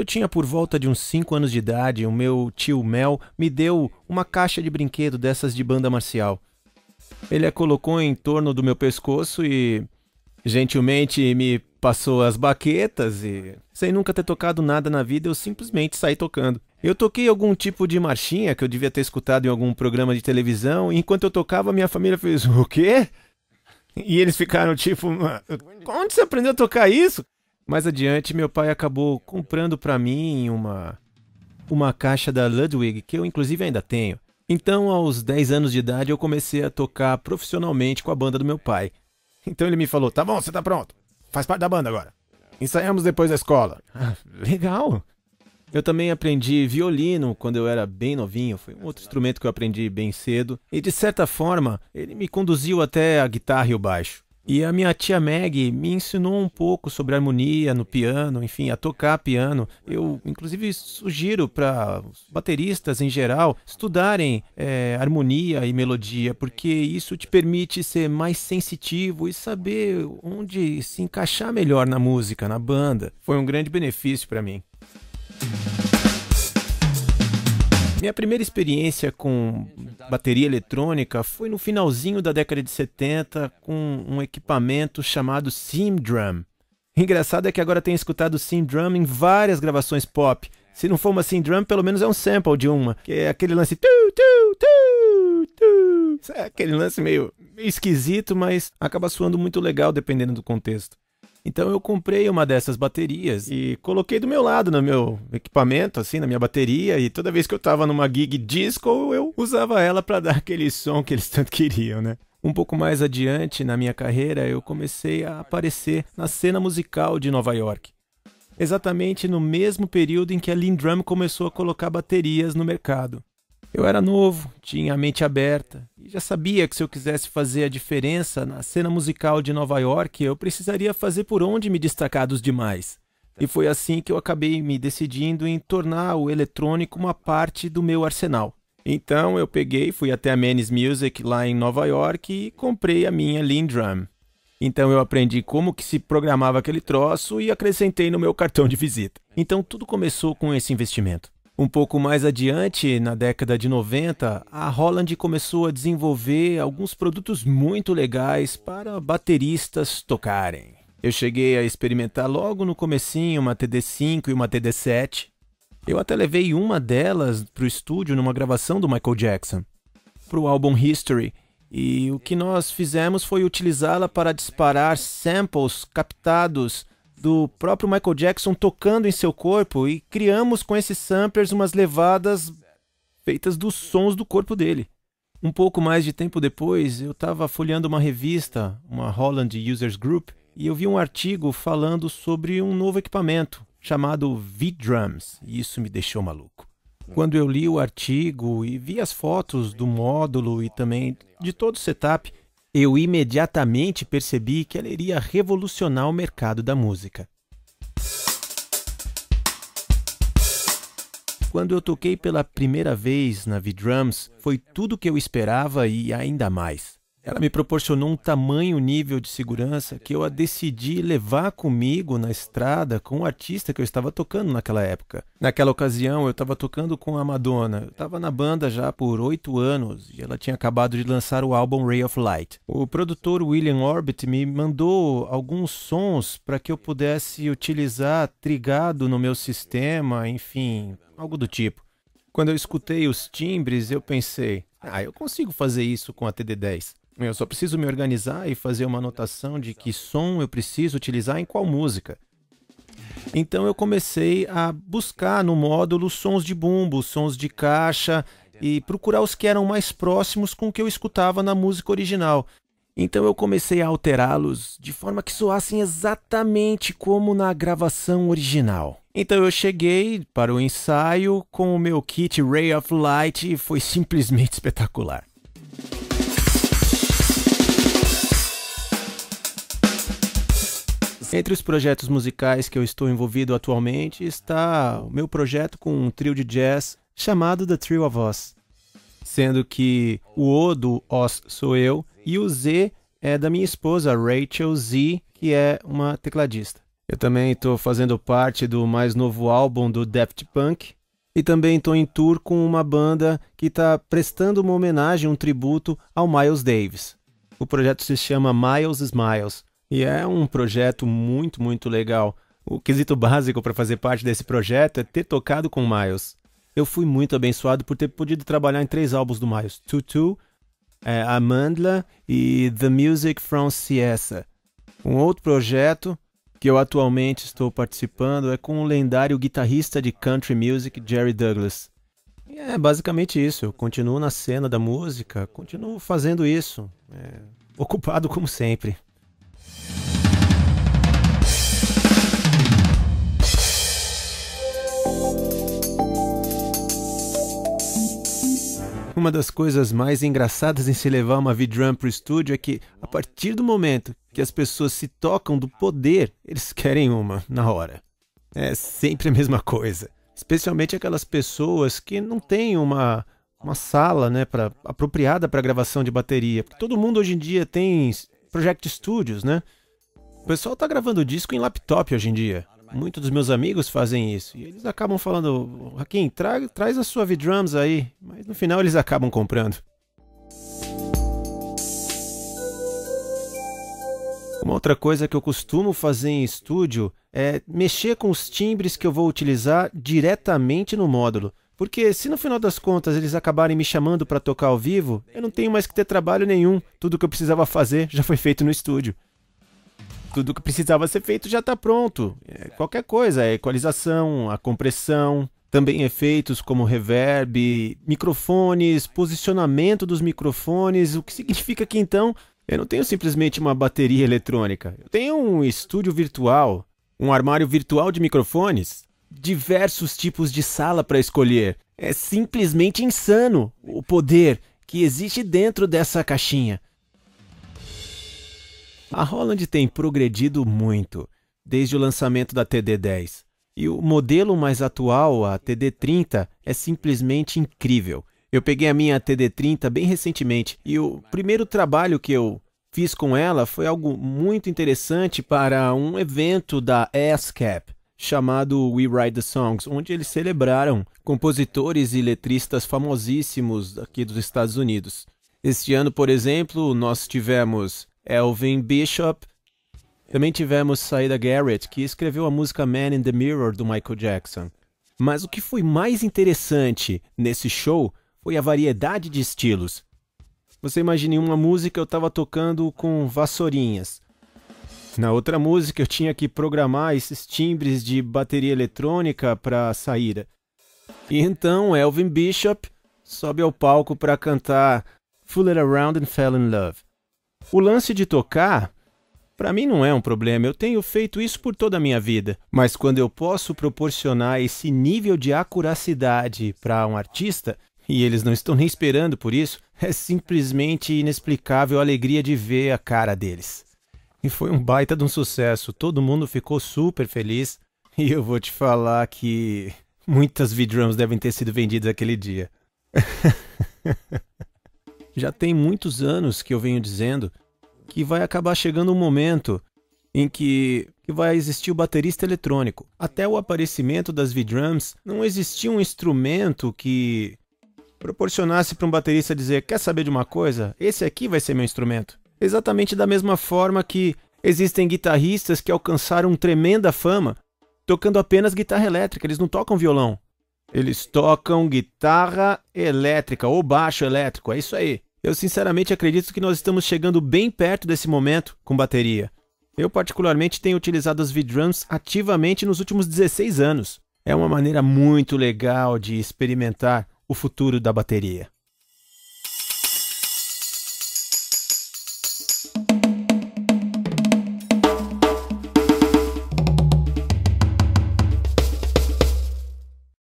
Quando eu tinha por volta de uns 5 anos de idade, o meu tio Mel me deu uma caixa de brinquedo dessas de banda marcial. Ele a colocou em torno do meu pescoço e gentilmente me passou as baquetas e, sem nunca ter tocado nada na vida, eu simplesmente saí tocando. Eu toquei algum tipo de marchinha que eu devia ter escutado em algum programa de televisão, e enquanto eu tocava, minha família fez: "O quê?" E eles ficaram tipo: "Onde você aprendeu a tocar isso?" Mais adiante, meu pai acabou comprando para mim uma uma caixa da Ludwig, que eu inclusive ainda tenho. Então, aos 10 anos de idade, eu comecei a tocar profissionalmente com a banda do meu pai. Então ele me falou: "Tá bom, você tá pronto. Faz parte da banda agora. Ensaiamos depois da escola." Ah, legal. Eu também aprendi violino quando eu era bem novinho, foi um outro instrumento que eu aprendi bem cedo, e de certa forma, ele me conduziu até a guitarra e o baixo. E a minha tia Meg me ensinou um pouco sobre harmonia no piano, enfim, a tocar piano. Eu, inclusive, sugiro para bateristas em geral estudarem é, harmonia e melodia, porque isso te permite ser mais sensitivo e saber onde se encaixar melhor na música, na banda. Foi um grande benefício para mim. Minha primeira experiência com bateria eletrônica foi no finalzinho da década de 70 com um equipamento chamado Sim Drum. Engraçado é que agora tenho escutado Sim Drum em várias gravações pop. Se não for uma Sim Drum, pelo menos é um sample de uma, que é aquele lance tu, tu, tu, tu. É aquele lance meio, meio esquisito, mas acaba soando muito legal dependendo do contexto. Então eu comprei uma dessas baterias e coloquei do meu lado no meu equipamento, assim, na minha bateria, e toda vez que eu tava numa gig disco, eu usava ela para dar aquele som que eles tanto queriam, né? Um pouco mais adiante na minha carreira, eu comecei a aparecer na cena musical de Nova York. Exatamente no mesmo período em que a Lindrum começou a colocar baterias no mercado. Eu era novo, tinha a mente aberta e já sabia que se eu quisesse fazer a diferença na cena musical de Nova York, eu precisaria fazer por onde me destacar dos demais. E foi assim que eu acabei me decidindo em tornar o eletrônico uma parte do meu arsenal. Então eu peguei, fui até a Menes Music lá em Nova York e comprei a minha Lindrum. Então eu aprendi como que se programava aquele troço e acrescentei no meu cartão de visita. Então tudo começou com esse investimento. Um pouco mais adiante, na década de 90, a Holland começou a desenvolver alguns produtos muito legais para bateristas tocarem. Eu cheguei a experimentar logo no comecinho uma TD5 e uma TD7. Eu até levei uma delas para o estúdio numa gravação do Michael Jackson, para o álbum History, e o que nós fizemos foi utilizá-la para disparar samples captados do próprio Michael Jackson tocando em seu corpo e criamos com esses samplers umas levadas feitas dos sons do corpo dele. Um pouco mais de tempo depois, eu estava folheando uma revista, uma Holland Users Group, e eu vi um artigo falando sobre um novo equipamento chamado V-Drums, e isso me deixou maluco. Quando eu li o artigo e vi as fotos do módulo e também de todo o setup, eu imediatamente percebi que ela iria revolucionar o mercado da música. Quando eu toquei pela primeira vez na V-Drums, foi tudo o que eu esperava e ainda mais. Ela me proporcionou um tamanho nível de segurança que eu a decidi levar comigo na estrada com o artista que eu estava tocando naquela época. Naquela ocasião, eu estava tocando com a Madonna. Eu estava na banda já por oito anos e ela tinha acabado de lançar o álbum Ray of Light. O produtor William Orbit me mandou alguns sons para que eu pudesse utilizar trigado no meu sistema, enfim, algo do tipo. Quando eu escutei os timbres, eu pensei, ah, eu consigo fazer isso com a TD10. Eu só preciso me organizar e fazer uma anotação de que som eu preciso utilizar em qual música. Então eu comecei a buscar no módulo sons de bumbo, sons de caixa e procurar os que eram mais próximos com o que eu escutava na música original. Então eu comecei a alterá-los de forma que soassem exatamente como na gravação original. Então eu cheguei para o ensaio com o meu kit Ray of Light e foi simplesmente espetacular. Entre os projetos musicais que eu estou envolvido atualmente está o meu projeto com um trio de jazz chamado The Trio of Oz, sendo que o O do Oz sou eu e o Z é da minha esposa Rachel Z, que é uma tecladista. Eu também estou fazendo parte do mais novo álbum do Daft Punk, e também estou em tour com uma banda que está prestando uma homenagem, um tributo ao Miles Davis. O projeto se chama Miles Smiles e é um projeto muito, muito legal. O quesito básico para fazer parte desse projeto é ter tocado com Miles. Eu fui muito abençoado por ter podido trabalhar em três álbuns do Miles: Tutu, é, Amandla e The Music from Siesta. Um outro projeto que eu atualmente estou participando é com o lendário guitarrista de country music Jerry Douglas. E é basicamente isso. Eu continuo na cena da música, continuo fazendo isso, é, ocupado como sempre. uma das coisas mais engraçadas em se levar uma V-Drum para o estúdio é que, a partir do momento que as pessoas se tocam do poder, eles querem uma na hora. É sempre a mesma coisa. Especialmente aquelas pessoas que não têm uma, uma sala né, pra, apropriada para gravação de bateria. Porque todo mundo hoje em dia tem Project Studios, né? O pessoal tá gravando disco em laptop hoje em dia muitos dos meus amigos fazem isso. E eles acabam falando, Hakim, tra traz a sua V-Drums aí. Mas no final eles acabam comprando. Uma outra coisa que eu costumo fazer em estúdio é mexer com os timbres que eu vou utilizar diretamente no módulo. Porque se no final das contas eles acabarem me chamando para tocar ao vivo, eu não tenho mais que ter trabalho nenhum. Tudo que eu precisava fazer já foi feito no estúdio tudo que precisava ser feito já está pronto. É, qualquer coisa, a é equalização, a compressão, também efeitos como reverb, microfones, posicionamento dos microfones, o que significa que então eu não tenho simplesmente uma bateria eletrônica. Eu tenho um estúdio virtual, um armário virtual de microfones, diversos tipos de sala para escolher. É simplesmente insano o poder que existe dentro dessa caixinha. A Holland tem progredido muito desde o lançamento da TD10. E o modelo mais atual, a TD30, é simplesmente incrível. Eu peguei a minha TD30 bem recentemente e o primeiro trabalho que eu fiz com ela foi algo muito interessante para um evento da ASCAP chamado We Write the Songs, onde eles celebraram compositores e letristas famosíssimos aqui dos Estados Unidos. Este ano, por exemplo, nós tivemos Elvin Bishop. Também tivemos Saida Garrett, que escreveu a música Man in the Mirror do Michael Jackson. Mas o que foi mais interessante nesse show foi a variedade de estilos. Você imagine uma música eu estava tocando com vassourinhas. Na outra música eu tinha que programar esses timbres de bateria eletrônica para a saída. E então Elvin Bishop sobe ao palco para cantar Fool It Around and Fell in Love. O lance de tocar, para mim não é um problema, eu tenho feito isso por toda a minha vida. Mas quando eu posso proporcionar esse nível de acuracidade para um artista, e eles não estão nem esperando por isso, é simplesmente inexplicável a alegria de ver a cara deles. E foi um baita de um sucesso, todo mundo ficou super feliz, e eu vou te falar que muitas V-drums devem ter sido vendidas aquele dia. já tem muitos anos que eu venho dizendo que vai acabar chegando um momento em que, que vai existir o baterista eletrônico. Até o aparecimento das V-drums, não existia um instrumento que proporcionasse para um baterista dizer: Quer saber de uma coisa? Esse aqui vai ser meu instrumento. Exatamente da mesma forma que existem guitarristas que alcançaram tremenda fama tocando apenas guitarra elétrica, eles não tocam violão. Eles tocam guitarra elétrica ou baixo elétrico, é isso aí. Eu sinceramente acredito que nós estamos chegando bem perto desse momento com bateria. Eu particularmente tenho utilizado as V-drums ativamente nos últimos 16 anos. É uma maneira muito legal de experimentar o futuro da bateria.